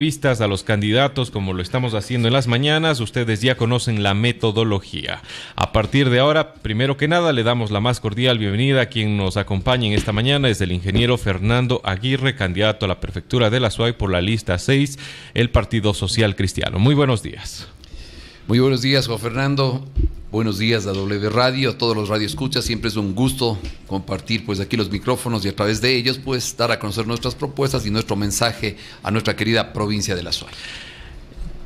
vistas a los candidatos como lo estamos haciendo en las mañanas, ustedes ya conocen la metodología. A partir de ahora, primero que nada, le damos la más cordial bienvenida a quien nos acompaña en esta mañana, es el ingeniero Fernando Aguirre, candidato a la prefectura de la SUAI por la lista 6, el Partido Social Cristiano. Muy buenos días. Muy buenos días, Juan Fernando. Buenos días a W Radio, a todos los Radio Escuchas. Siempre es un gusto compartir pues aquí los micrófonos y a través de ellos pues dar a conocer nuestras propuestas y nuestro mensaje a nuestra querida provincia de La Suárez.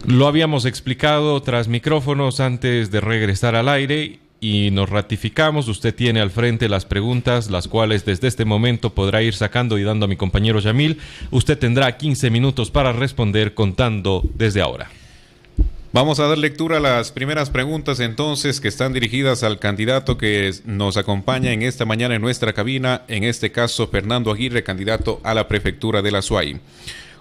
Lo habíamos explicado tras micrófonos antes de regresar al aire y nos ratificamos. Usted tiene al frente las preguntas, las cuales desde este momento podrá ir sacando y dando a mi compañero Yamil. Usted tendrá 15 minutos para responder contando desde ahora. Vamos a dar lectura a las primeras preguntas entonces que están dirigidas al candidato que nos acompaña en esta mañana en nuestra cabina, en este caso Fernando Aguirre, candidato a la prefectura de la SUAY.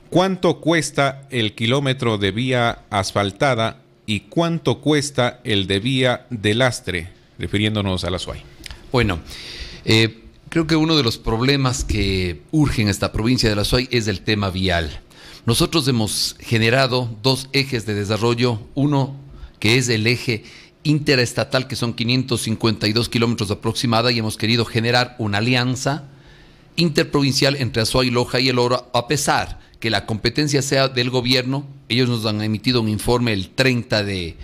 ¿Cuánto cuesta el kilómetro de vía asfaltada y cuánto cuesta el de vía de lastre? Refiriéndonos a la SUAY. Bueno, eh, creo que uno de los problemas que urge en esta provincia de la SUAY es el tema vial. Nosotros hemos generado dos ejes de desarrollo, uno que es el eje interestatal, que son 552 kilómetros aproximada, y hemos querido generar una alianza interprovincial entre Azuay, Loja y El Oro, a pesar que la competencia sea del gobierno. Ellos nos han emitido un informe el 30 de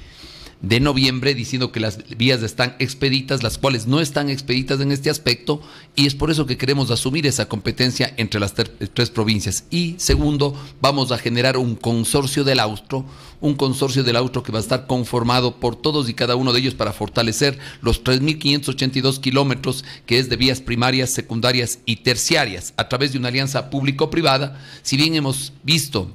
de noviembre diciendo que las vías están expeditas, las cuales no están expeditas en este aspecto, y es por eso que queremos asumir esa competencia entre las tres provincias. Y segundo, vamos a generar un consorcio del austro, un consorcio del austro que va a estar conformado por todos y cada uno de ellos para fortalecer los 3.582 kilómetros que es de vías primarias, secundarias y terciarias, a través de una alianza público-privada, si bien hemos visto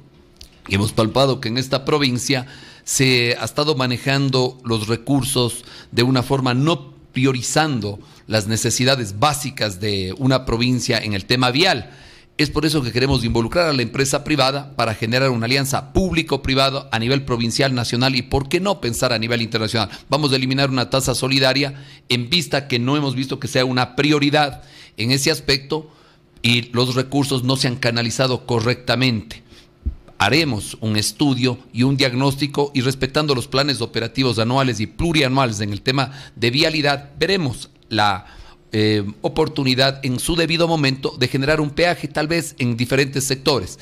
y hemos palpado que en esta provincia, se ha estado manejando los recursos de una forma no priorizando las necesidades básicas de una provincia en el tema vial. Es por eso que queremos involucrar a la empresa privada para generar una alianza público privada a nivel provincial, nacional y, ¿por qué no pensar a nivel internacional? Vamos a eliminar una tasa solidaria en vista que no hemos visto que sea una prioridad en ese aspecto y los recursos no se han canalizado correctamente haremos un estudio y un diagnóstico y respetando los planes operativos anuales y plurianuales en el tema de vialidad, veremos la eh, oportunidad en su debido momento de generar un peaje tal vez en diferentes sectores.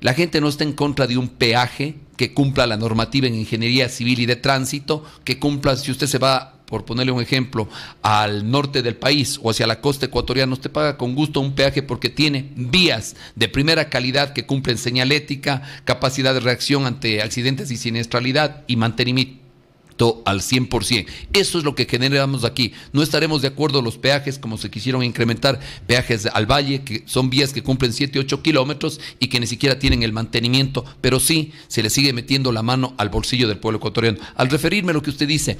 La gente no está en contra de un peaje que cumpla la normativa en ingeniería civil y de tránsito, que cumpla si usted se va por ponerle un ejemplo, al norte del país o hacia la costa ecuatoriana, usted paga con gusto un peaje porque tiene vías de primera calidad que cumplen señalética, capacidad de reacción ante accidentes y siniestralidad y mantenimiento al 100%. Eso es lo que generamos aquí. No estaremos de acuerdo los peajes como se quisieron incrementar, peajes al valle, que son vías que cumplen 7, 8 kilómetros y que ni siquiera tienen el mantenimiento, pero sí se le sigue metiendo la mano al bolsillo del pueblo ecuatoriano. Al referirme a lo que usted dice,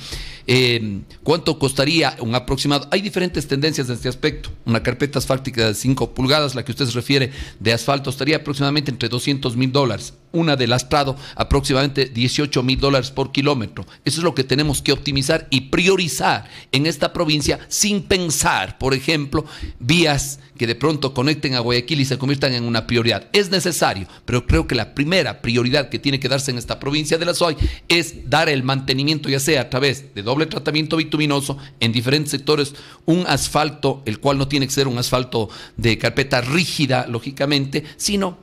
em, ¿cuánto costaría un aproximado? Hay diferentes tendencias en este aspecto. Una carpeta asfáltica de 5 pulgadas, la que usted se refiere de asfalto, estaría aproximadamente entre 200 mil dólares una de lastrado, aproximadamente 18 mil dólares por kilómetro. Eso es lo que tenemos que optimizar y priorizar en esta provincia sin pensar, por ejemplo, vías que de pronto conecten a Guayaquil y se conviertan en una prioridad. Es necesario, pero creo que la primera prioridad que tiene que darse en esta provincia de la SOI es dar el mantenimiento, ya sea a través de doble tratamiento bituminoso en diferentes sectores, un asfalto, el cual no tiene que ser un asfalto de carpeta rígida, lógicamente, sino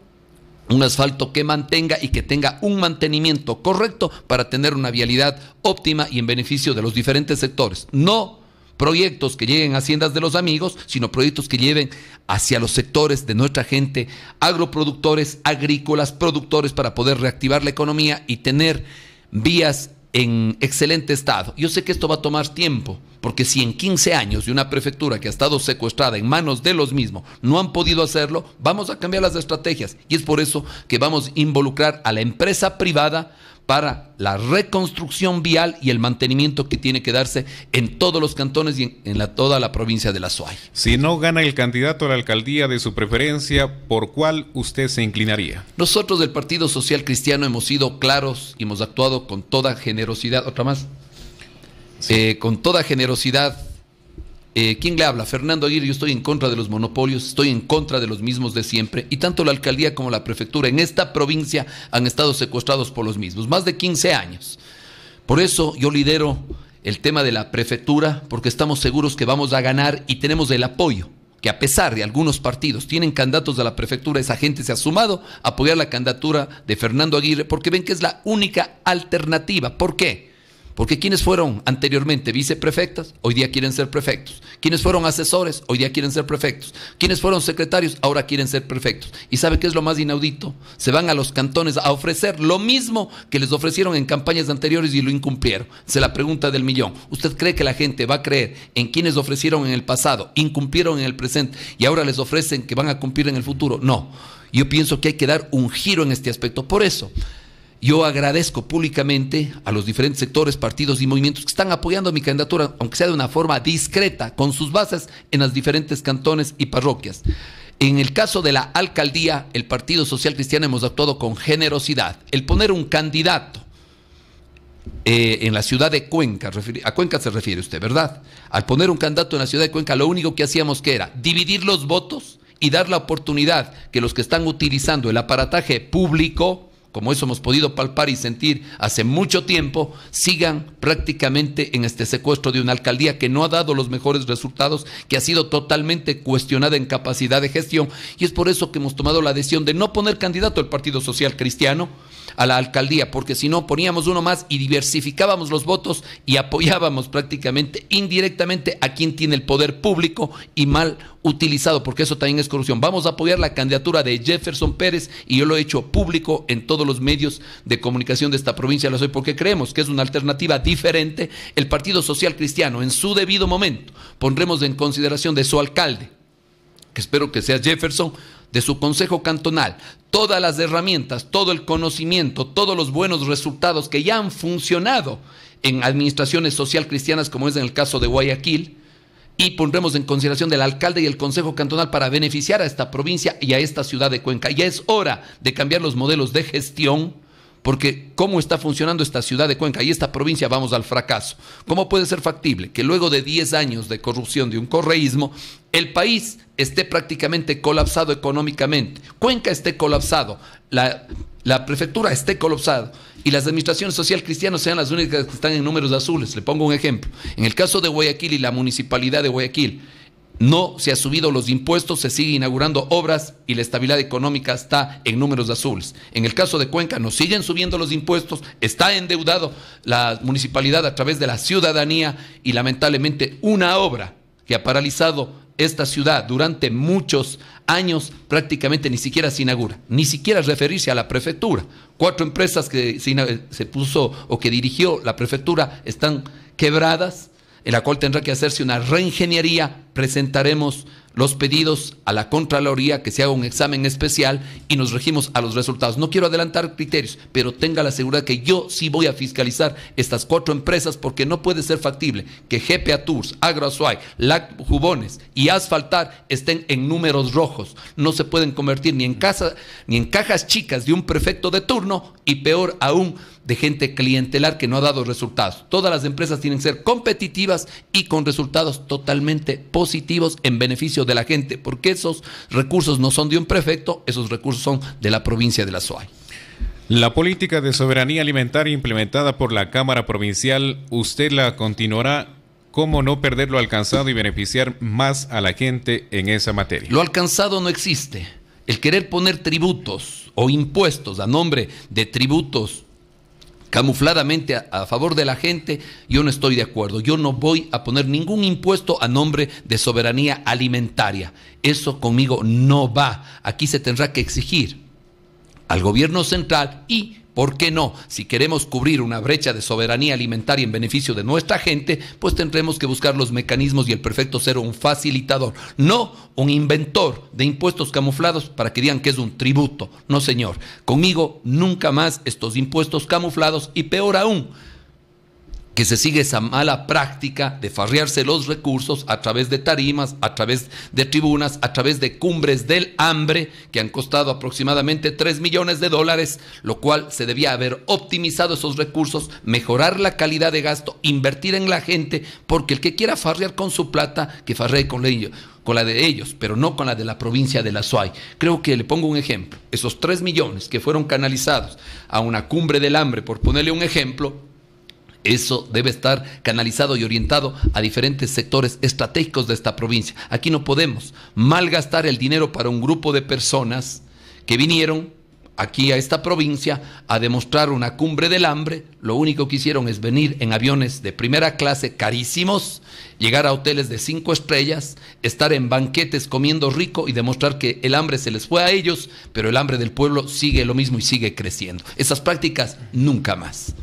un asfalto que mantenga y que tenga un mantenimiento correcto para tener una vialidad óptima y en beneficio de los diferentes sectores. No proyectos que lleguen a haciendas de los amigos, sino proyectos que lleven hacia los sectores de nuestra gente, agroproductores, agrícolas, productores, para poder reactivar la economía y tener vías en excelente estado. Yo sé que esto va a tomar tiempo, porque si en 15 años de una prefectura que ha estado secuestrada en manos de los mismos no han podido hacerlo, vamos a cambiar las estrategias. Y es por eso que vamos a involucrar a la empresa privada para la reconstrucción vial y el mantenimiento que tiene que darse en todos los cantones y en, la, toda la provincia de La Suay. Si no gana el candidato a la alcaldía de su preferencia, ¿por cuál usted se inclinaría? Nosotros del Partido Social Cristiano hemos sido claros y hemos actuado con toda generosidad. Otra más. Eh, con toda generosidad. Eh, ¿Quién le habla? Fernando Aguirre, yo estoy en contra de los monopolios, estoy en contra de los mismos de siempre, y tanto la alcaldía como la prefectura en esta provincia han estado secuestrados por los mismos, más de 15 años. Por eso yo lidero el tema de la prefectura, porque estamos seguros que vamos a ganar y tenemos el apoyo que a pesar de algunos partidos tienen candidatos de la prefectura, esa gente se ha sumado a apoyar la candidatura de Fernando Aguirre porque ven que es la única alternativa. ¿Por qué? Porque quienes fueron anteriormente viceprefectas, hoy día quieren ser prefectos. Quienes fueron asesores, hoy día quieren ser prefectos. Quienes fueron secretarios, ahora quieren ser prefectos. ¿Y sabe qué es lo más inaudito? Se van a los cantones a ofrecer lo mismo que les ofrecieron en campañas anteriores y lo incumplieron. Se la pregunta del millón. ¿Usted cree que la gente va a creer en quienes ofrecieron en el pasado, incumplieron en el presente y ahora les ofrecen que van a cumplir en el futuro? No. Yo pienso que hay que dar un giro en este aspecto. Por eso, yo agradezco públicamente a los diferentes sectores, partidos y movimientos que están apoyando mi candidatura, aunque sea de una forma discreta, con sus bases en las diferentes cantones y parroquias. En el caso de la alcaldía, el Partido Social Cristiano hemos actuado con generosidad. El poner un candidato eh, en la ciudad de Cuenca, a Cuenca se refiere usted, ¿verdad? Al poner un candidato en la ciudad de Cuenca, lo único que hacíamos que era dividir los votos y dar la oportunidad que los que están utilizando el aparataje público, como eso hemos podido palpar y sentir hace mucho tiempo, sigan prácticamente en este secuestro de una alcaldía que no ha dado los mejores resultados, que ha sido totalmente cuestionada en capacidad de gestión. Y es por eso que hemos tomado la decisión de no poner candidato al Partido Social Cristiano a la alcaldía, porque si no poníamos uno más y diversificábamos los votos y apoyábamos prácticamente indirectamente a quien tiene el poder público y mal utilizado, porque eso también es corrupción. Vamos a apoyar la candidatura de Jefferson Pérez y yo lo he hecho público en todos los medios de comunicación de esta provincia, lo soy porque creemos que es una alternativa diferente. El Partido Social Cristiano, en su debido momento, pondremos en consideración de su alcalde, que espero que sea Jefferson, de su consejo cantonal, todas las herramientas, todo el conocimiento, todos los buenos resultados que ya han funcionado en administraciones social cristianas, como es en el caso de Guayaquil, y pondremos en consideración del alcalde y el Consejo Cantonal para beneficiar a esta provincia y a esta ciudad de Cuenca. Ya es hora de cambiar los modelos de gestión. Porque cómo está funcionando esta ciudad de Cuenca y esta provincia, vamos al fracaso. ¿Cómo puede ser factible que luego de 10 años de corrupción de un correísmo, el país esté prácticamente colapsado económicamente? Cuenca esté colapsado, la la prefectura esté colapsada y las administraciones social cristianas sean las únicas que están en números azules. Le pongo un ejemplo. En el caso de Guayaquil y la municipalidad de Guayaquil, no se han subido los impuestos, se sigue inaugurando obras y la estabilidad económica está en números azules. En el caso de Cuenca, no siguen subiendo los impuestos, está endeudado la municipalidad a través de la ciudadanía y lamentablemente una obra que ha paralizado esta ciudad durante muchos años prácticamente ni siquiera se inaugura, ni siquiera referirse a la prefectura. Cuatro empresas que se, se puso o que dirigió la prefectura están quebradas, en la cual tendrá que hacerse una reingeniería, presentaremos los pedidos a la Contraloría, que se haga un examen especial y nos regimos a los resultados. No quiero adelantar criterios, pero tenga la seguridad que yo sí voy a fiscalizar estas cuatro empresas porque no puede ser factible que GPA Tours, Agroasuay, LAC Jubones y Asfaltar estén en números rojos. No se pueden convertir ni en, casa, ni en cajas chicas de un prefecto de turno y peor aún de gente clientelar que no ha dado resultados. Todas las empresas tienen que ser competitivas y con resultados totalmente positivos en beneficio de la gente, porque esos recursos no son de un prefecto, esos recursos son de la provincia de la SOAI. La política de soberanía alimentaria implementada por la Cámara Provincial, usted la continuará cómo no perder lo alcanzado y beneficiar más a la gente en esa materia. Lo alcanzado no existe. El querer poner tributos o impuestos a nombre de tributos camufladamente a, favor de la gente, yo no estoy de acuerdo. Yo no voy a poner ningún impuesto a nombre de soberanía alimentaria. Eso conmigo no va. Aquí se tendrá que exigir al gobierno central y ¿Por qué no? Si queremos cubrir una brecha de soberanía alimentaria en beneficio de nuestra gente, pues tendremos que buscar los mecanismos y el perfecto ser un facilitador, no un inventor de impuestos camuflados para que digan que es un tributo. No, señor. Conmigo nunca más estos impuestos camuflados y peor aún que se sigue esa mala práctica de farrearse los recursos a través de tarimas, a través de tribunas, a través de cumbres del hambre, que han costado aproximadamente 3 millones de dólares, lo cual se debía haber optimizado esos recursos, mejorar la calidad de gasto, invertir en la gente, porque el que quiera farrear con su plata, que farree con la de ellos, pero no con la de la provincia de la Suay. Creo que le pongo un ejemplo. Esos 3 millones que fueron canalizados a una cumbre del hambre, por ponerle un ejemplo, eso debe estar canalizado y orientado a diferentes sectores estratégicos de esta provincia. Aquí no podemos malgastar el dinero para un grupo de personas que vinieron aquí a esta provincia a demostrar una cumbre del hambre. Lo único que hicieron es venir en aviones de primera clase carísimos, llegar a hoteles de cinco estrellas, estar en banquetes comiendo rico y demostrar que el hambre se les fue a ellos, pero el hambre del pueblo sigue lo mismo y sigue creciendo. Esas prácticas nunca más.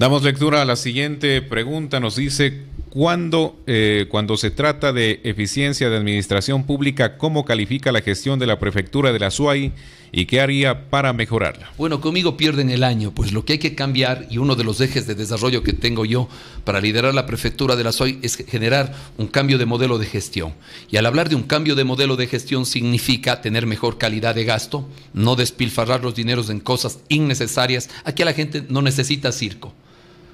Damos lectura a la siguiente pregunta. Nos dice, ¿cuándo, eh, cuando se trata de eficiencia de administración pública, cómo califica la gestión de la prefectura de la SUAI y qué haría para mejorarla? Bueno, conmigo pierden el año, pues lo que hay que cambiar y uno de los ejes de desarrollo que tengo yo para liderar la prefectura de la SUAI es generar un cambio de modelo de gestión. Y al hablar de un cambio de modelo de gestión significa tener mejor calidad de gasto, no despilfarrar los dineros en cosas innecesarias. Aquí a la gente no necesita circo.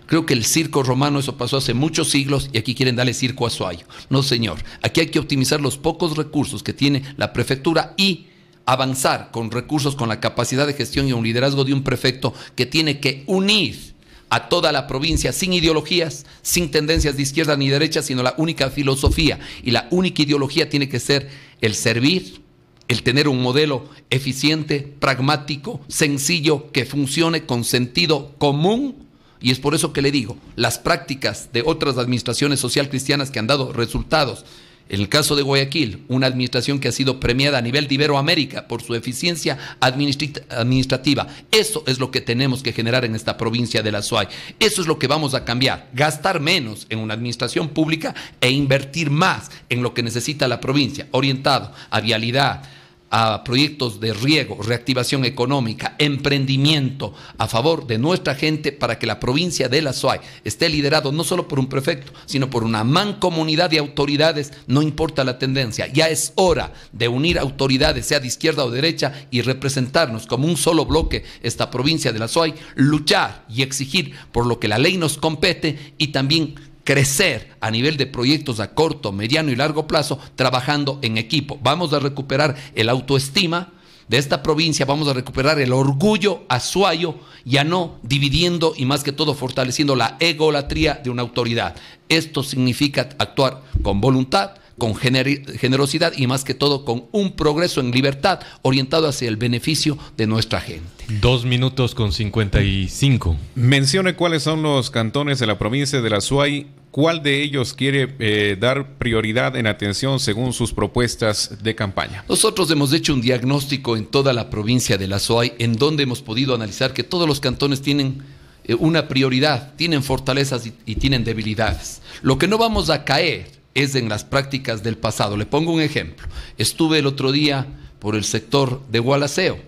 Creo que el circo romano, eso pasó hace muchos siglos y aquí quieren darle circo a Suayo. No, señor. Aquí hay que optimizar los pocos recursos que tiene la prefectura y avanzar con recursos, con la capacidad de gestión y un liderazgo de un prefecto que tiene que unir a toda la provincia sin ideologías, sin tendencias de izquierda ni derecha, sino la única filosofía y la única ideología tiene que ser el servir, el tener un modelo eficiente, pragmático, sencillo, que funcione con sentido común y es por eso que le digo, las prácticas de otras administraciones social cristianas que han dado resultados, en el caso de Guayaquil, una administración que ha sido premiada a nivel de Iberoamérica por su eficiencia administrativa. Eso es lo que tenemos que generar en esta provincia de la SUAY. Eso es lo que vamos a cambiar. Gastar menos en una administración pública e invertir más en lo que necesita la provincia, orientado a vialidad, a proyectos de riego, reactivación económica, emprendimiento a favor de nuestra gente para que la provincia de La Suay esté liderado no solo por un prefecto, sino por una mancomunidad de autoridades, no importa la tendencia. Ya es hora de unir autoridades, sea de izquierda o derecha, y representarnos como un solo bloque esta provincia de La Suay, luchar y exigir por lo que la ley nos compete y también crecer a nivel de proyectos a corto, mediano y largo plazo trabajando en equipo. Vamos a recuperar el autoestima de esta provincia, vamos a recuperar el orgullo azuayo, ya no dividiendo y más que todo fortaleciendo la egolatría de una autoridad. Esto significa actuar con voluntad, con generosidad y más que todo con un progreso en libertad orientado hacia el beneficio de nuestra gente. Dos minutos con 55. Mencione cuáles son los cantones de la provincia de la Suay, cuál de ellos quiere eh, dar prioridad en atención según sus propuestas de campaña. Nosotros hemos hecho un diagnóstico en toda la provincia de la Suay en donde hemos podido analizar que todos los cantones tienen eh, una prioridad, tienen fortalezas y, tienen debilidades. Lo que no vamos a caer es en las prácticas del pasado. Le pongo un ejemplo. Estuve el otro día por el sector de Gualaceo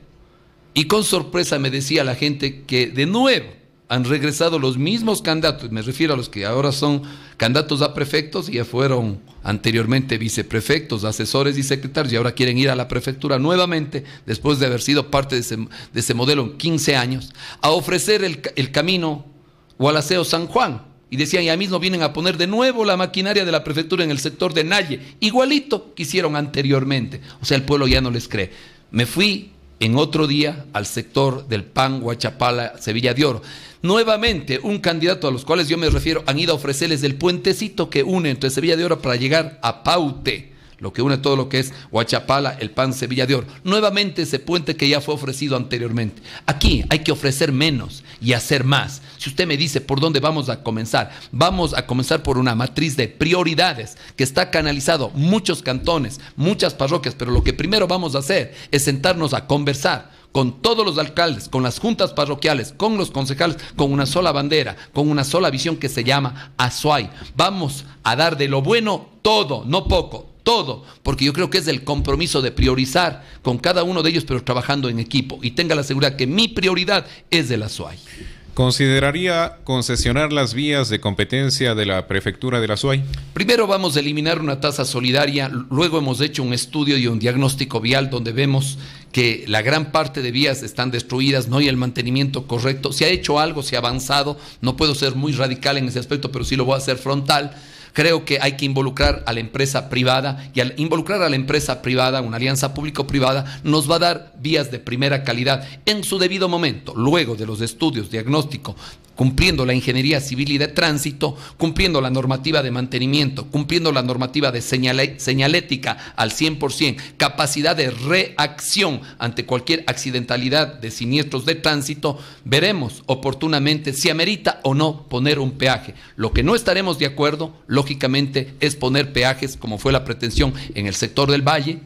y con sorpresa me decía la gente que de nuevo han regresado los mismos candidatos, me refiero a los que ahora son candidatos a prefectos y ya fueron anteriormente viceprefectos, asesores y secretarios y ahora quieren ir a la prefectura nuevamente, después de haber sido parte de ese, modelo en 15 años, a ofrecer el, el camino Gualaceo-San Juan y decían, ya mismo vienen a poner de nuevo la maquinaria de la prefectura en el sector de Nalle, igualito que hicieron anteriormente. O sea, el pueblo ya no les cree. Me fui en otro día al sector del Pan, Guachapala, Sevilla de Oro. Nuevamente, un candidato a los cuales yo me refiero han ido a ofrecerles el puentecito que une entre Sevilla de Oro para llegar a Paute lo que une todo lo que es Huachapala, el pan Sevilla de Oro. Nuevamente ese puente que ya fue ofrecido anteriormente. Aquí hay que ofrecer menos y hacer más. Si usted me dice por dónde vamos a comenzar, vamos a comenzar por una matriz de prioridades que está canalizado muchos cantones, muchas parroquias, pero lo que primero vamos a hacer es sentarnos a conversar con todos los alcaldes, con las juntas parroquiales, con los concejales, con una sola bandera, con una sola visión que se llama Azuay. Vamos a dar de lo bueno todo, no poco, todo, porque yo creo que es el compromiso de priorizar con cada uno de ellos, pero trabajando en equipo. Y tenga la seguridad que mi prioridad es de la SUAY. ¿Consideraría concesionar las vías de competencia de la prefectura de la SUAY? Primero vamos a eliminar una tasa solidaria, luego hemos hecho un estudio y un diagnóstico vial donde vemos que la gran parte de vías están destruidas, no hay el mantenimiento correcto. Se ha hecho algo, se ha avanzado, no puedo ser muy radical en ese aspecto, pero sí lo voy a hacer frontal Creo que hay que involucrar a la empresa privada y al involucrar a la empresa privada, una alianza público-privada, nos va a dar vías de primera calidad en su debido momento, luego de los estudios, diagnóstico, cumpliendo la ingeniería civil y de tránsito, cumpliendo la normativa de mantenimiento, cumpliendo la normativa de señalética al 100%, capacidad de reacción ante cualquier accidentalidad de siniestros de tránsito, veremos oportunamente si amerita o no poner un peaje. Lo que no estaremos de acuerdo, lógicamente, es poner peajes como fue la pretensión en el sector del Valle,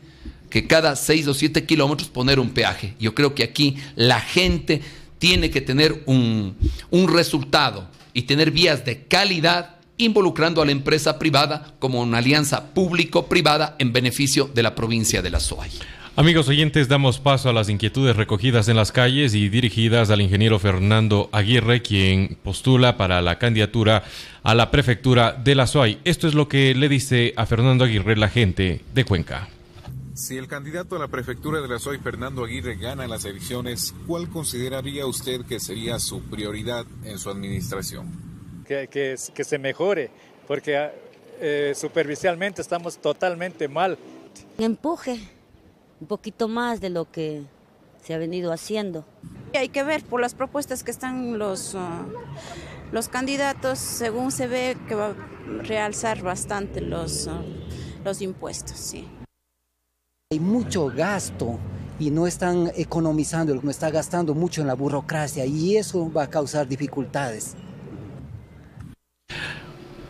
que cada 6 o 7 kilómetros poner un peaje. Yo creo que aquí la gente tiene que tener un, un resultado y tener vías de calidad involucrando a la empresa privada como una alianza público-privada en beneficio de la provincia de la SOAI. Amigos oyentes, damos paso a las inquietudes recogidas en las calles y dirigidas al ingeniero Fernando Aguirre, quien postula para la candidatura a la prefectura de la SOAI. Esto es lo que le dice a Fernando Aguirre la gente de Cuenca. Si el candidato a la prefectura de la Soy, Fernando Aguirre, gana las elecciones, ¿cuál consideraría usted que sería su prioridad en su administración? Que, que, se mejore, porque ah, eh, superficialmente estamos totalmente mal. Empuje un poquito más de lo que se ha venido haciendo. Hay que ver por las propuestas que están los, ah, los candidatos, según se ve que va a realzar bastante los, ah, los impuestos, sí. Hay mucho gasto y no están economizando, no está gastando mucho en la burocracia y eso va a causar dificultades.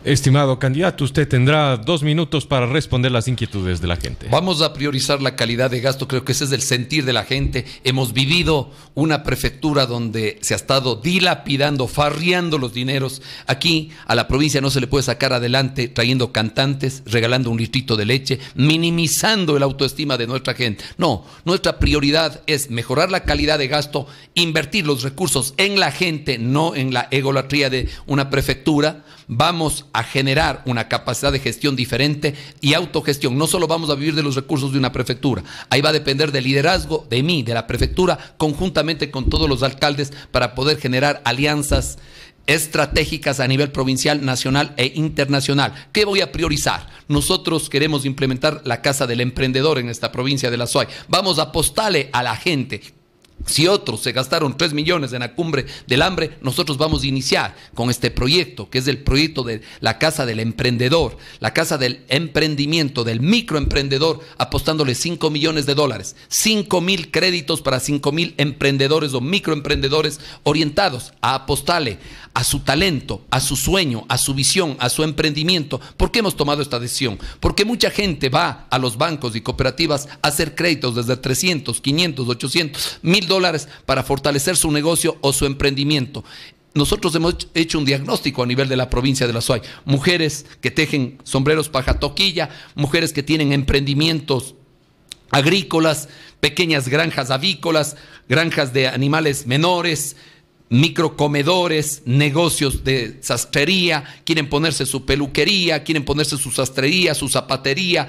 Estimado candidato, usted tendrá dos minutos para responder las inquietudes de la gente. Vamos a priorizar la calidad de gasto, creo que ese es el sentir de la gente. Hemos vivido una prefectura donde se ha estado dilapidando, farriando los dineros. Aquí a la provincia no se le puede sacar adelante trayendo cantantes, regalando un litrito de leche, minimizando el autoestima de nuestra gente. No, nuestra prioridad es mejorar la calidad de gasto, invertir los recursos en la gente, no en la egolatría de una prefectura vamos a generar una capacidad de gestión diferente y autogestión. No solo vamos a vivir de los recursos de una prefectura, ahí va a depender del liderazgo de mí, de la prefectura, conjuntamente con todos los alcaldes para poder generar alianzas estratégicas a nivel provincial, nacional e internacional. ¿Qué voy a priorizar? Nosotros queremos implementar la Casa del Emprendedor en esta provincia de la SOAI. Vamos a apostarle a la gente si otros se gastaron 3 millones en la cumbre del hambre, nosotros vamos a iniciar con este proyecto, que es el proyecto de la Casa del Emprendedor, la Casa del Emprendimiento, del microemprendedor, apostándole 5 millones de dólares, 5 mil créditos para 5 mil emprendedores o microemprendedores orientados a apostarle a su talento, a su sueño, a su visión, a su emprendimiento. ¿Por qué hemos tomado esta decisión? Porque mucha gente va a los bancos y cooperativas a hacer créditos desde 300, 500, 800, mil dólares para fortalecer su negocio o su emprendimiento. Nosotros hemos hecho un diagnóstico a nivel de la provincia de la Suay. Mujeres que tejen sombreros paja toquilla, mujeres que tienen emprendimientos agrícolas, pequeñas granjas avícolas, granjas de animales menores, microcomedores, negocios de sastrería, quieren ponerse su peluquería, quieren ponerse su sastrería, su zapatería,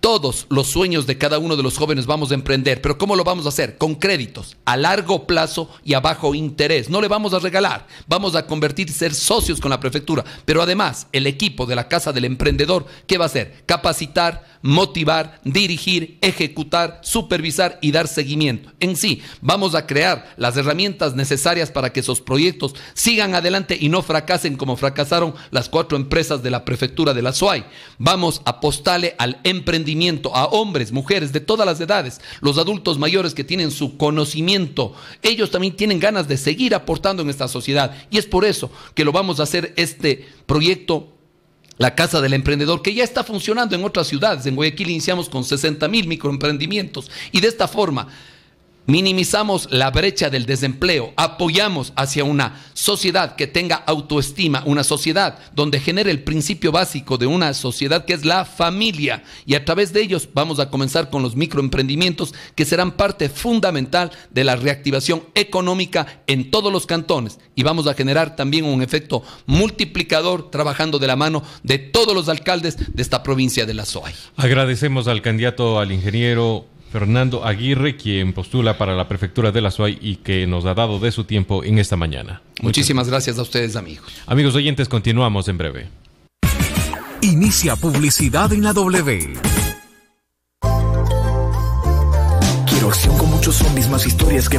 todos los sueños de cada uno de los jóvenes vamos a emprender, pero ¿cómo lo vamos a hacer? Con créditos, a largo plazo y a bajo interés. No le vamos a regalar, vamos a convertir ser socios con la prefectura, pero además el equipo de la Casa del Emprendedor, ¿qué va a hacer? Capacitar, motivar, dirigir, ejecutar, supervisar y dar seguimiento. En sí, vamos a crear las herramientas necesarias para que esos proyectos sigan adelante y no fracasen como fracasaron las cuatro empresas de la prefectura de la SUAY. Vamos a apostarle al emprendedor a hombres, mujeres de todas las edades, los adultos mayores que tienen su conocimiento, ellos también tienen ganas de seguir aportando en esta sociedad. Y es por eso que lo vamos a hacer este proyecto la Casa del Emprendedor, que ya está funcionando en otras ciudades. En Guayaquil iniciamos con 60 mil microemprendimientos y de esta forma minimizamos la brecha del desempleo, apoyamos hacia una sociedad que tenga autoestima, una sociedad donde genere el principio básico de una sociedad que es la familia. Y a través de ellos vamos a comenzar con los microemprendimientos que serán parte fundamental de la reactivación económica en todos los cantones. Y vamos a generar también un efecto multiplicador trabajando de la mano de todos los alcaldes de esta provincia de la SOAI. Agradecemos al candidato, al ingeniero Fernando Aguirre, quien postula para la prefectura de la SUAY y que nos ha dado de su tiempo en esta mañana. Muchísimas gracias a ustedes, amigos. Amigos oyentes, continuamos en breve. Inicia publicidad en la W. Quiero acción con muchos zombies, más historias que